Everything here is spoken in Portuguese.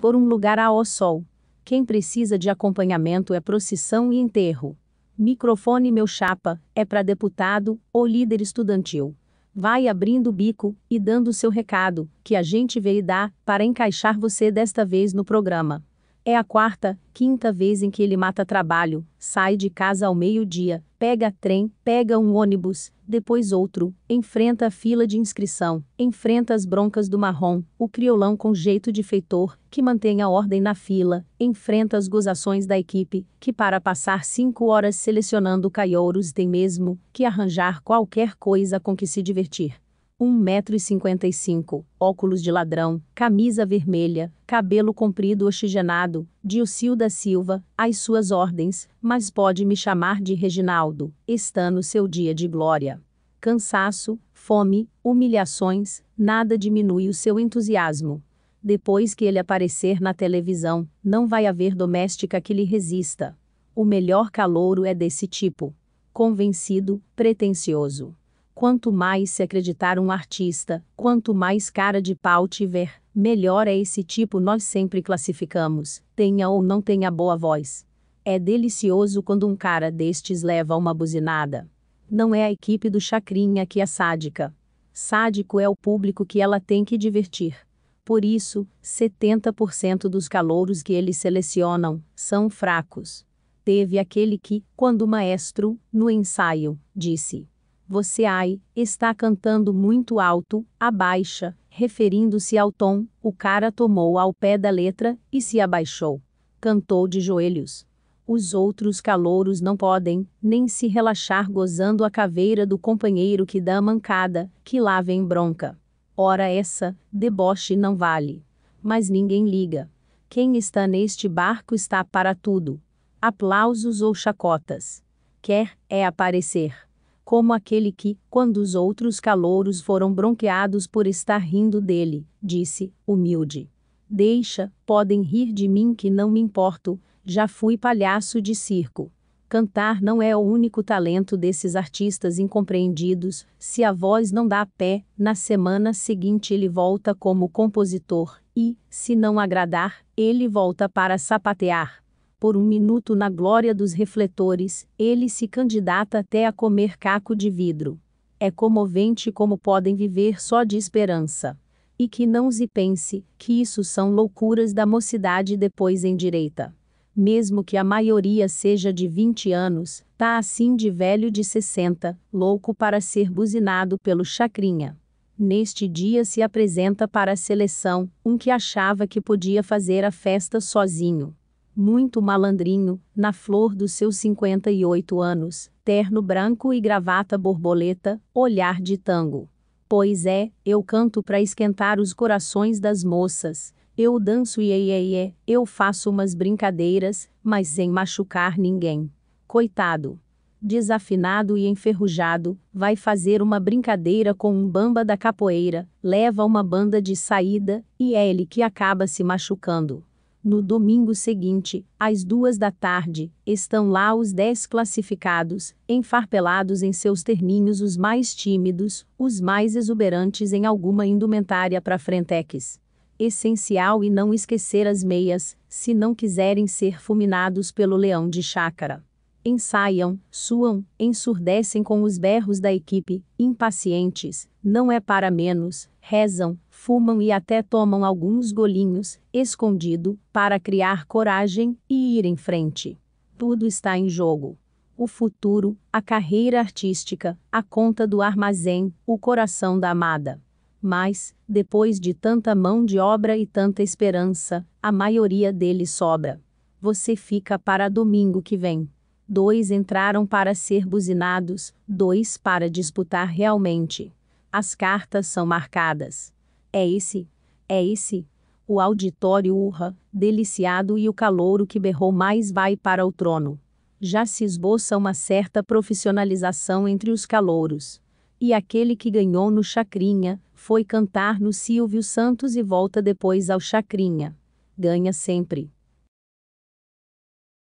por um lugar ao sol. Quem precisa de acompanhamento é procissão e enterro. Microfone meu chapa, é para deputado ou líder estudantil. Vai abrindo o bico e dando seu recado, que a gente veio dar para encaixar você desta vez no programa. É a quarta, quinta vez em que ele mata trabalho, sai de casa ao meio-dia, pega trem, pega um ônibus, depois outro, enfrenta a fila de inscrição, enfrenta as broncas do marrom, o criolão com jeito de feitor, que mantém a ordem na fila, enfrenta as gozações da equipe, que para passar cinco horas selecionando caiouros tem mesmo que arranjar qualquer coisa com que se divertir. 1,55m, óculos de ladrão, camisa vermelha, cabelo comprido oxigenado, Dilcil da Silva, às suas ordens, mas pode me chamar de Reginaldo, está no seu dia de glória. Cansaço, fome, humilhações, nada diminui o seu entusiasmo. Depois que ele aparecer na televisão, não vai haver doméstica que lhe resista. O melhor calouro é desse tipo. Convencido, pretensioso Quanto mais se acreditar um artista, quanto mais cara de pau tiver, melhor é esse tipo nós sempre classificamos, tenha ou não tenha boa voz. É delicioso quando um cara destes leva uma buzinada. Não é a equipe do Chacrinha que é sádica. Sádico é o público que ela tem que divertir. Por isso, 70% dos calouros que eles selecionam são fracos. Teve aquele que, quando maestro, no ensaio, disse: você ai, está cantando muito alto, abaixa, referindo-se ao tom, o cara tomou ao pé da letra e se abaixou. Cantou de joelhos. Os outros calouros não podem nem se relaxar gozando a caveira do companheiro que dá mancada, que lá vem bronca. Ora essa, deboche não vale. Mas ninguém liga. Quem está neste barco está para tudo. Aplausos ou chacotas. Quer é aparecer como aquele que, quando os outros calouros foram bronqueados por estar rindo dele, disse, humilde. Deixa, podem rir de mim que não me importo, já fui palhaço de circo. Cantar não é o único talento desses artistas incompreendidos, se a voz não dá pé, na semana seguinte ele volta como compositor, e, se não agradar, ele volta para sapatear por um minuto na glória dos refletores, ele se candidata até a comer caco de vidro. É comovente como podem viver só de esperança. E que não se pense que isso são loucuras da mocidade depois em direita. Mesmo que a maioria seja de 20 anos, tá assim de velho de 60, louco para ser buzinado pelo chacrinha neste dia se apresenta para a seleção, um que achava que podia fazer a festa sozinho muito malandrinho, na flor dos seus 58 anos, terno branco e gravata borboleta, olhar de tango. Pois é, eu canto para esquentar os corações das moças. Eu danço e é, eu faço umas brincadeiras, mas sem machucar ninguém. Coitado. Desafinado e enferrujado, vai fazer uma brincadeira com um bamba da capoeira, leva uma banda de saída, e é ele que acaba se machucando. No domingo seguinte, às duas da tarde, estão lá os dez classificados, enfarpelados em seus terninhos os mais tímidos, os mais exuberantes em alguma indumentária para frentex. Essencial e não esquecer as meias, se não quiserem ser fulminados pelo leão de chácara ensaiam, suam, ensurdecem com os berros da equipe, impacientes, não é para menos, rezam, fumam e até tomam alguns golinhos, escondido, para criar coragem e ir em frente. Tudo está em jogo. O futuro, a carreira artística, a conta do armazém, o coração da amada. Mas, depois de tanta mão de obra e tanta esperança, a maioria deles sobra. Você fica para domingo que vem. Dois entraram para ser buzinados, dois para disputar realmente. As cartas são marcadas. É esse, é esse. O auditório urra, deliciado e o calouro que berrou mais vai para o trono. Já se esboça uma certa profissionalização entre os calouros. E aquele que ganhou no Chacrinha, foi cantar no Silvio Santos e volta depois ao Chacrinha. Ganha sempre.